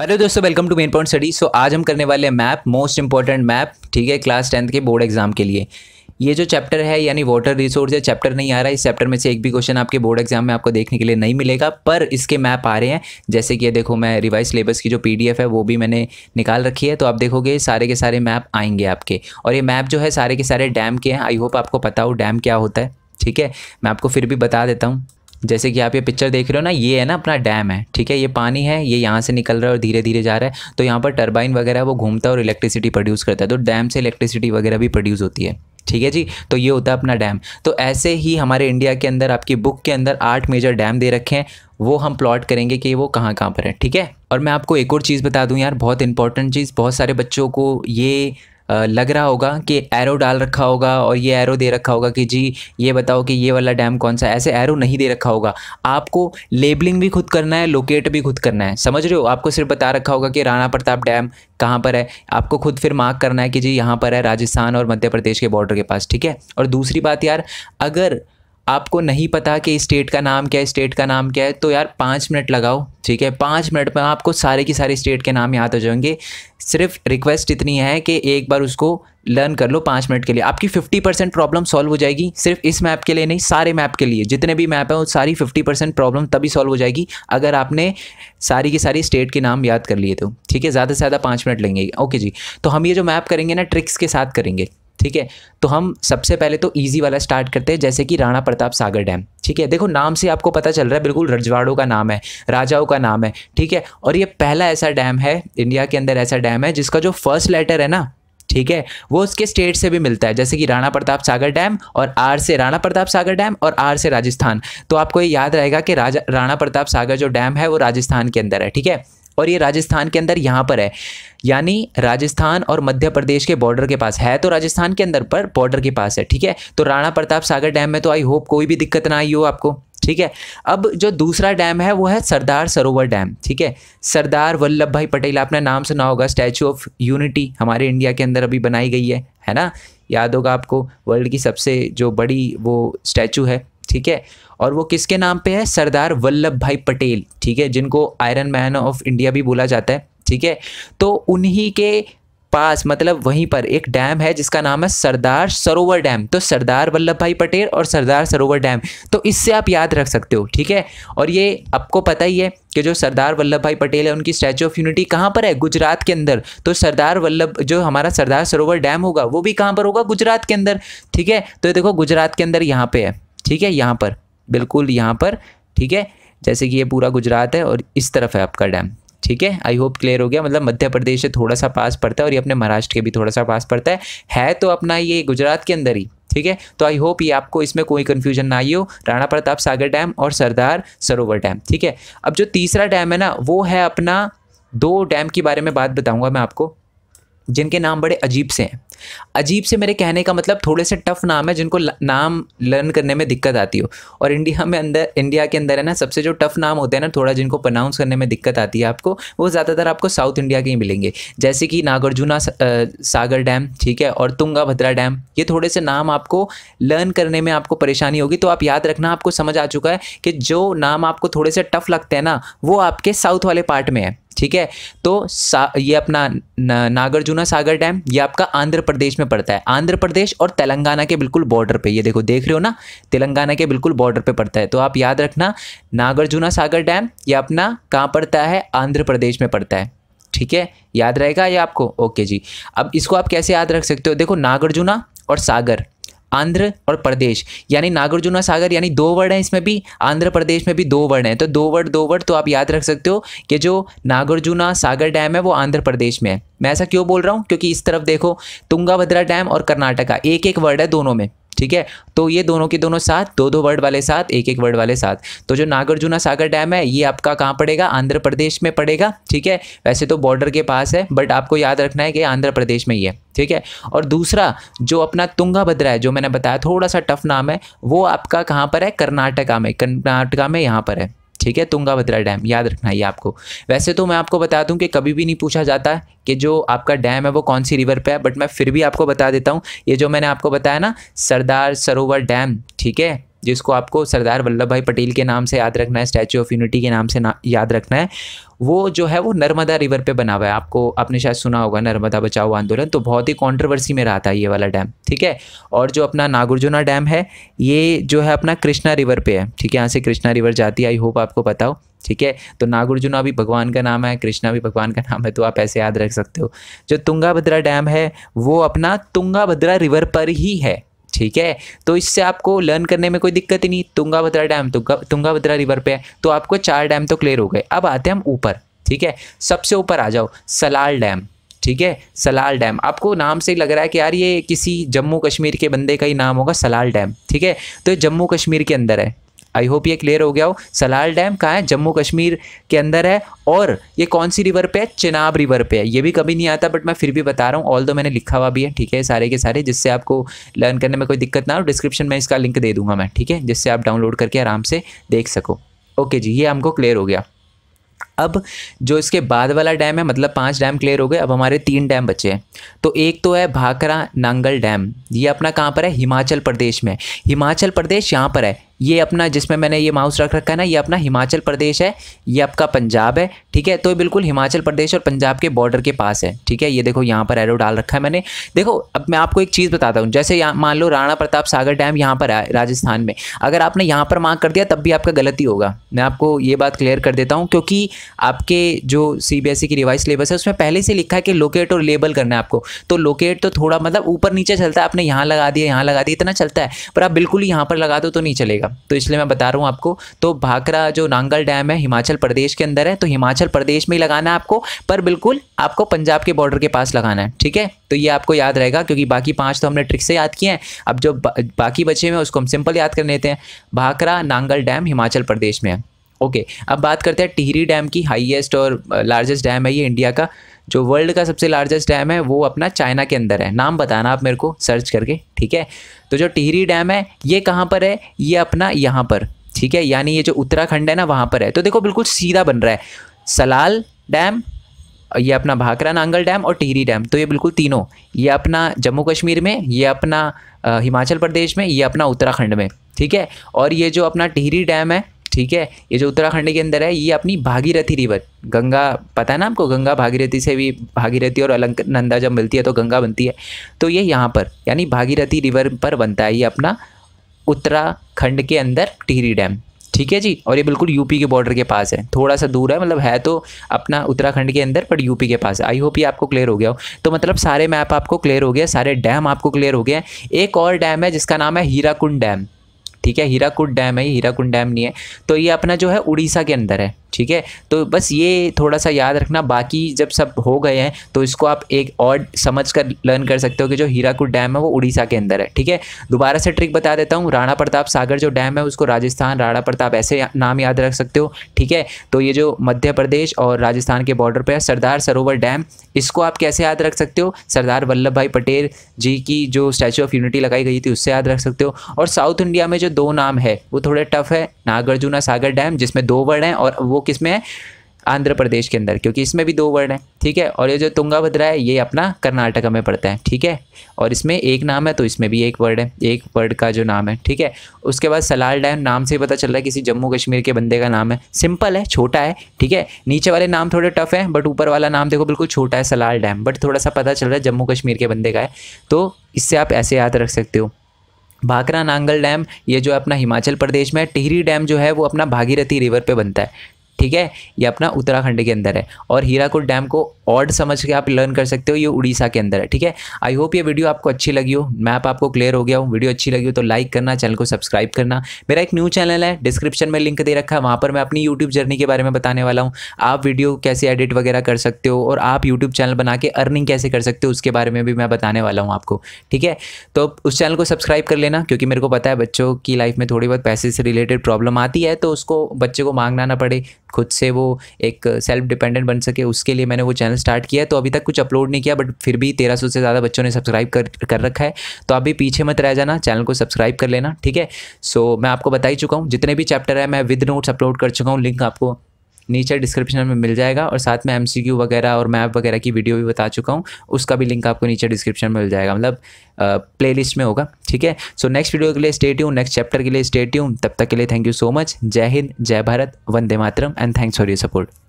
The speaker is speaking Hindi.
हेलो दोस्तों welcome to main point study so आज हम करने वाले हैं मैप मोस्ट इंपॉर्टेंट मैप ठीक है क्लास टेंथ के बोर्ड एग्जाम के लिए ये जो चैप्टर है यानी वाटर रिसोर्स है चैप्टर नहीं आ रहा है इस चैप्टर में से एक भी क्वेश्चन आपके बोर्ड एग्जाम में आपको देखने के लिए नहीं मिलेगा पर इसके मैप आ रहे हैं जैसे कि ये देखो मैं रिवाइज सिलेबस की जो पी है वो भी मैंने निकाल रखी है तो आप देखोगे सारे के सारे मैप आएंगे आपके और ये मैप जो है सारे के सारे डैम के हैं आई होप आपको पता हो डैम क्या होता है ठीक है मैं आपको फिर भी बता देता हूँ जैसे कि आप ये पिक्चर देख रहे हो ना ये है ना अपना डैम है ठीक है ये पानी है ये यहाँ से निकल रहा है और धीरे धीरे जा रहा है तो यहाँ पर टर्बाइन वगैरह वो घूमता है और इलेक्ट्रिसिटी प्रोड्यूस करता है तो डैम से इलेक्ट्रिसिटी वगैरह भी प्रोड्यूस होती है ठीक है जी तो ये होता है अपना डैम तो ऐसे ही हमारे इंडिया के अंदर आपकी बुक के अंदर आठ मेजर डैम दे रखे हैं वो हम प्लॉट करेंगे कि वो कहाँ कहाँ पर है ठीक है और मैं आपको एक और चीज़ बता दूँ यार बहुत इंपॉर्टेंट चीज़ बहुत सारे बच्चों को ये लग रहा होगा कि एरो डाल रखा होगा और ये एरो दे रखा होगा कि जी ये बताओ कि ये वाला डैम कौन सा ऐसे एरो नहीं दे रखा होगा आपको लेबलिंग भी खुद करना है लोकेट भी खुद करना है समझ रहे हो आपको सिर्फ बता रखा होगा कि राणा प्रताप डैम कहाँ पर है आपको खुद फिर मार्क करना है कि जी यहाँ पर है राजस्थान और मध्य प्रदेश के बॉर्डर के पास ठीक है और दूसरी बात यार अगर आपको नहीं पता कि स्टेट का नाम क्या है स्टेट का नाम क्या है तो यार पाँच मिनट लगाओ ठीक है पाँच मिनट में आपको सारे की सारे स्टेट के नाम याद हो जाएंगे सिर्फ रिक्वेस्ट इतनी है कि एक बार उसको लर्न कर लो पाँच मिनट के लिए आपकी फिफ्टी परसेंट प्रॉब्लम सॉल्व हो जाएगी सिर्फ इस मैप के लिए नहीं सारे मैप के लिए जितने भी मैप हैं वो सारी फिफ्टी परसेंट प्रॉब्लम तभी सॉल्व हो जाएगी अगर आपने सारी की सारी स्टेट के नाम याद कर लिए तो ठीक है ज़्यादा से ज़्यादा पाँच मिनट लेंगे ओके जी तो हम ये जो मैप करेंगे ना ट्रिक्स के साथ करेंगे ठीक है तो हम सबसे पहले तो ईजी वाला स्टार्ट करते हैं जैसे कि राणा प्रताप सागर डैम ठीक है देखो नाम से आपको पता चल रहा है बिल्कुल रजवाड़ों का नाम है राजाओं का नाम है ठीक है और ये पहला ऐसा डैम है इंडिया के अंदर ऐसा डैम है जिसका जो फर्स्ट लेटर है ना ठीक है वो उसके स्टेट से भी मिलता है जैसे कि राणा प्रताप सागर डैम और आर से राणा प्रताप सागर डैम और आर से राजस्थान तो आपको ये याद रहेगा कि राजा राणा प्रताप सागर जो डैम है वो राजस्थान के अंदर है ठीक है और ये राजस्थान के अंदर यहाँ पर है यानी राजस्थान और मध्य प्रदेश के बॉर्डर के पास है तो राजस्थान के अंदर पर बॉर्डर के पास है ठीक है तो राणा प्रताप सागर डैम में तो आई होप कोई भी दिक्कत ना आई हो आपको ठीक है अब जो दूसरा डैम है वो है सरदार सरोवर डैम ठीक है सरदार वल्लभ भाई पटेल आपने नाम सुना होगा स्टैचू ऑफ यूनिटी हमारे इंडिया के अंदर अभी बनाई गई है है ना याद होगा आपको वर्ल्ड की सबसे जो बड़ी वो स्टैचू है ठीक है और वो किसके नाम पे है सरदार वल्लभ भाई पटेल ठीक है जिनको आयरन मैन ऑफ इंडिया भी बोला जाता है ठीक है तो उन्हीं के पास मतलब वहीं पर एक डैम है जिसका नाम है सरदार सरोवर डैम तो सरदार वल्लभ भाई पटेल और सरदार सरोवर डैम तो इससे आप याद रख सकते हो ठीक है और ये आपको पता ही है कि जो सरदार वल्लभ भाई पटेल है उनकी स्टैचू ऑफ यूनिटी कहाँ पर है गुजरात के अंदर तो सरदार वल्लभ जो हमारा सरदार सरोवर डैम होगा वो भी कहाँ पर होगा गुजरात के अंदर ठीक है तो देखो गुजरात के अंदर यहाँ पे है ठीक है यहाँ पर बिल्कुल यहाँ पर ठीक है जैसे कि ये पूरा गुजरात है और इस तरफ है आपका डैम ठीक है आई होप क्लियर हो गया मतलब मध्य प्रदेश से थोड़ा सा पास पड़ता है और ये अपने महाराष्ट्र के भी थोड़ा सा पास पड़ता है है तो अपना ये गुजरात के अंदर ही ठीक है तो आई होप ये आपको इसमें कोई कन्फ्यूजन ना आई हो राणा प्रताप सागर डैम और सरदार सरोवर डैम ठीक है अब जो तीसरा डैम है ना वो है अपना दो डैम के बारे में बात बताऊँगा मैं आपको जिनके नाम बड़े अजीब से हैं अजीब से मेरे कहने का मतलब थोड़े से टफ नाम है जिनको नाम लर्न करने में दिक्कत आती हो और इंडिया में अंदर इंडिया के अंदर है ना सबसे जो टफ नाम होते हैं ना थोड़ा जिनको प्रनाउंस करने में दिक्कत आती है आपको वो ज़्यादातर आपको साउथ इंडिया के ही मिलेंगे जैसे कि नागार्जुना सागर डैम ठीक है और तुंगा भद्रा डैम ये थोड़े से नाम आपको लर्न करने में आपको परेशानी होगी तो आप याद रखना आपको समझ आ चुका है कि जो नाम आपको थोड़े से टफ लगते हैं ना वो आपके साउथ वाले पार्ट में है ठीक है तो ये अपना नागार्जुना सागर डैम ये आपका आंध्र प्रदेश में पड़ता है आंध्र प्रदेश और तेलंगाना के बिल्कुल बॉर्डर पे ये देखो देख रहे हो ना तेलंगाना के बिल्कुल बॉर्डर पे पड़ता है तो आप याद रखना नागार्जुना सागर डैम ये अपना कहाँ पड़ता है आंध्र प्रदेश में पड़ता है ठीक है याद रहेगा ये आपको ओके जी अब इसको आप कैसे याद रख सकते हो देखो नागार्जुना और सागर आंध्र और प्रदेश यानी नागार्जुना सागर यानी दो वर्ड हैं इसमें भी आंध्र प्रदेश में भी दो वर्ड हैं तो दो वर्ड दो वर्ड तो आप याद रख सकते हो कि जो नागार्जुना सागर डैम है वो आंध्र प्रदेश में है मैं ऐसा क्यों बोल रहा हूँ क्योंकि इस तरफ देखो तुंगाभद्रा डैम और कर्नाटका एक एक वर्ड है दोनों में ठीक है तो ये दोनों के दोनों साथ दो दो वर्ड वाले साथ एक एक वर्ड वाले साथ तो जो नागार्जुना सागर डैम है ये आपका कहाँ पड़ेगा आंध्र प्रदेश में पड़ेगा ठीक है वैसे तो बॉर्डर के पास है बट आपको याद रखना है कि आंध्र प्रदेश में ही है ठीक है और दूसरा जो अपना तुंगाभद्रा है जो मैंने बताया थोड़ा सा टफ नाम है वो आपका कहाँ पर है कर्नाटका में कर्नाटका में यहाँ पर है ठीक है तुंगाभद्रा डैम याद रखना ये आपको वैसे तो मैं आपको बता दूं कि कभी भी नहीं पूछा जाता कि जो आपका डैम है वो कौन सी रिवर पे है बट मैं फिर भी आपको बता देता हूँ ये जो मैंने आपको बताया ना सरदार सरोवर डैम ठीक है जिसको आपको सरदार वल्लभ भाई पटेल के नाम से याद रखना है स्टैचू ऑफ यूनिटी के नाम से ना, याद रखना है वो जो है वो नर्मदा रिवर पे बना हुआ है आपको आपने शायद सुना होगा नर्मदा बचाओ आंदोलन तो बहुत ही कंट्रोवर्सी में रहा था ये वाला डैम ठीक है और जो अपना नागुर्जुना डैम है ये जो है अपना कृष्णा रिवर पे है ठीक है यहाँ से कृष्णा रिवर जाती है आई होप आपको बताओ ठीक है तो नागुर्जुना भी भगवान का नाम है कृष्णा भी भगवान का नाम है तो आप ऐसे याद रख सकते हो जो तुंगाभद्रा डैम है वो अपना तुंगाभद्रा रिवर पर ही है ठीक है तो इससे आपको लर्न करने में कोई दिक्कत ही नहीं भद्रा डैम तो तुंगा भद्रा रिवर पे है तो आपको चार डैम तो क्लियर हो गए अब आते हैं हम ऊपर ठीक है सबसे ऊपर आ जाओ सलाल डैम ठीक है सलाल डैम आपको नाम से लग रहा है कि यार ये किसी जम्मू कश्मीर के बंदे का ही नाम होगा सलाल डैम ठीक है तो ये जम्मू कश्मीर के अंदर है आई होप ये क्लियर हो गया हो सलाल डैम कहाँ है जम्मू कश्मीर के अंदर है और ये कौन सी रिवर पे है चिनाब रिवर पे है ये भी कभी नहीं आता बट मैं फिर भी बता रहा हूँ ऑल दो मैंने लिखा हुआ भी है ठीक है सारे के सारे जिससे आपको लर्न करने में कोई दिक्कत ना हो डिस्क्रिप्शन में इसका लिंक दे दूंगा मैं ठीक है जिससे आप डाउनलोड करके आराम से देख सको ओके जी ये हमको क्लियर हो गया अब जो इसके बाद वाला डैम है मतलब पांच डैम क्लियर हो गए अब हमारे तीन डैम बचे हैं तो एक तो है भाकरा नांगल डैम ये अपना कहाँ पर है हिमाचल प्रदेश में हिमाचल प्रदेश यहाँ पर है ये अपना जिसमें मैंने ये माउस रख रखा है ना ये अपना हिमाचल प्रदेश है ये आपका पंजाब है ठीक है तो बिल्कुल हिमाचल प्रदेश और पंजाब के बॉर्डर के पास है ठीक है ये देखो यहाँ पर एरो डाल रखा है मैंने देखो अब मैं आपको एक चीज़ बताता हूँ जैसे यहाँ मान लो राणा प्रताप सागर डैम यहाँ पर है राजस्थान में अगर आपने यहाँ पर मार्क कर दिया तब भी आपका गलती होगा मैं आपको ये बात क्लियर कर देता हूँ क्योंकि आपके जो सी बी एस ई की रिवाइज सिलेबस है उसमें पहले से लिखा है कि लोकेट और लेबल करना है आपको तो लोकेट तो थोड़ा मतलब ऊपर नीचे चलता है आपने यहाँ लगा दिया यहाँ लगा दिया इतना चलता है पर आप बिल्कुल ही यहाँ पर लगा दो तो नहीं चलेगा जाएगा तो इसलिए मैं बता रहा हूँ आपको तो भाकरा जो नांगल डैम है हिमाचल प्रदेश के अंदर है तो हिमाचल प्रदेश में ही लगाना है आपको पर बिल्कुल आपको पंजाब के बॉर्डर के पास लगाना है ठीक है तो ये आपको याद रहेगा क्योंकि बाकी पाँच तो हमने ट्रिक से याद किए हैं अब जो बा, बाकी बचे हुए उसको हम सिंपल याद कर लेते हैं भाखरा नांगल डैम हिमाचल प्रदेश में है ओके अब बात करते हैं टिहरी डैम की हाइएस्ट और लार्जेस्ट डैम है ये इंडिया का जो वर्ल्ड का सबसे लार्जेस्ट डैम है वो अपना चाइना के अंदर है नाम बताना आप मेरे को सर्च करके ठीक है तो जो टिहरी डैम है ये कहाँ पर है ये अपना यहाँ पर ठीक है यानी ये जो उत्तराखंड है ना वहाँ पर है तो देखो बिल्कुल सीधा बन रहा है सलाल डैम ये अपना भाकरा नांगल डैम और टिहरी डैम तो ये बिल्कुल तीनों ये अपना जम्मू कश्मीर में ये अपना हिमाचल प्रदेश में ये अपना उत्तराखंड में ठीक है और ये जो अपना टिहरी डैम है ठीक है ये जो उत्तराखंड के अंदर है ये अपनी भागीरथी रिवर गंगा पता है ना आपको गंगा भागीरथी से भी भागीरथी और अलंक नंदा जब मिलती है तो गंगा बनती है तो ये यहाँ पर यानी भागीरथी रिवर पर बनता है ये अपना उत्तराखंड के अंदर टिहरी डैम ठीक है जी और ये बिल्कुल यूपी के बॉर्डर के पास है थोड़ा सा दूर है मतलब है तो अपना उत्तराखंड के अंदर पर यूपी के पास है आई होप ये आपको क्लियर हो गया हो तो मतलब सारे मैप आपको क्लियर हो गया सारे डैम आपको क्लियर हो गए एक और डैम है जिसका नाम है हीराकुंड डैम ठीक है हीराकुंड डैम है हीराकुंड डैम नहीं है तो ये अपना जो है उड़ीसा के अंदर है ठीक है तो बस ये थोड़ा सा याद रखना बाकी जब सब हो गए हैं तो इसको आप एक और समझ कर लर्न कर सकते हो कि जो हीराकुड डैम है वो उड़ीसा के अंदर है ठीक है दोबारा से ट्रिक बता देता हूँ राणा प्रताप सागर जो डैम है उसको राजस्थान राणा प्रताप ऐसे नाम याद रख सकते हो ठीक है तो ये जो मध्य प्रदेश और राजस्थान के बॉर्डर पर है सरदार सरोवर डैम इसको आप कैसे याद रख सकते हो सरदार वल्लभ भाई पटेल जी की जो स्टैचू ऑफ यूनिटी लगाई गई थी उससे याद रख सकते हो और साउथ इंडिया में जो दो नाम है वो थोड़े टफ है नागार्जुना सागर डैम जिसमें दो वर्ड हैं और वो किस में है आंध्र प्रदेश के अंदर क्योंकि इसमें भी दो वर्ड हैं ठीक है और ये जो तुंगाभद्रा है ये अपना कर्नाटका में पड़ता है ठीक है और इसमें एक नाम है तो इसमें भी एक वर्ड है एक वर्ड का जो नाम है ठीक है उसके बाद सलाल डैम नाम से पता चल रहा है किसी जम्मू कश्मीर के बंदे का नाम है सिंपल है छोटा है ठीक है नीचे वाले नाम थोड़े टफ हैं बट ऊपर वाला नाम देखो बिल्कुल छोटा है सलाल डैम बट थोड़ा सा पता चल रहा है जम्मू कश्मीर के बंदे का है तो इससे आप ऐसे याद रख सकते हो भाकरा नांगल डैम ये जो है अपना हिमाचल प्रदेश में टिहरी डैम जो है वो अपना भागीरथी रिवर पे बनता है ठीक है ये अपना उत्तराखंड के अंदर है और हीराकुट डैम को ऑड समझ के आप लर्न कर सकते हो ये उड़ीसा के अंदर है ठीक है आई होप ये वीडियो आपको अच्छी लगी हो मैप आपको क्लियर हो गया हो वीडियो अच्छी लगी हो तो लाइक करना चैनल को सब्सक्राइब करना मेरा एक न्यू चैनल है डिस्क्रिप्शन में लिंक दे रखा है वहाँ पर मैं अपनी यूट्यूब जर्नी के बारे में बताने वाला हूँ आप वीडियो कैसे एडिट वगैरह कर सकते हो और आप यूट्यूब चैनल बना के अर्निंग कैसे कर सकते हो उसके बारे में भी मैं बताने वाला हूँ आपको ठीक है तो उस चैनल को सब्सक्राइब कर लेना क्योंकि मेरे को पता है बच्चों की लाइफ में थोड़ी बहुत पैसे से रिलेटेड प्रॉब्लम आती है तो उसको बच्चे को मांगना ना पड़े खुद से वो एक सेल्फ डिपेंडेंट बन सके उसके लिए मैंने वो चैनल स्टार्ट किया है तो अभी तक कुछ अपलोड नहीं किया बट फिर भी तेरह सौ से ज़्यादा बच्चों ने सब्सक्राइब कर कर रखा है तो आप भी पीछे मत रह जाना चैनल को सब्सक्राइब कर लेना ठीक है सो मैं आपको बता ही चुका हूँ जितने भी चैप्टर है मैं विद नोट्स अपलोड कर चुका हूँ लिंक आपको नीचे डिस्क्रिप्शन में मिल जाएगा और साथ में एम वगैरह और मैप वगैरह की वीडियो भी बता चुका हूँ उसका भी लिंक आपको नीचे डिस्क्रिप्शन में मिल जाएगा मतलब प्ले लिस्ट में होगा ठीक है सो नेक्स्ट वीडियो के लिए स्टेट्यूम नेक्स्ट चैप्टर के लिए स्टेट्यूम तब तक के लिए थैंक यू सो मच जय हिंद जय भारत वंदे मातरम and thanks for your support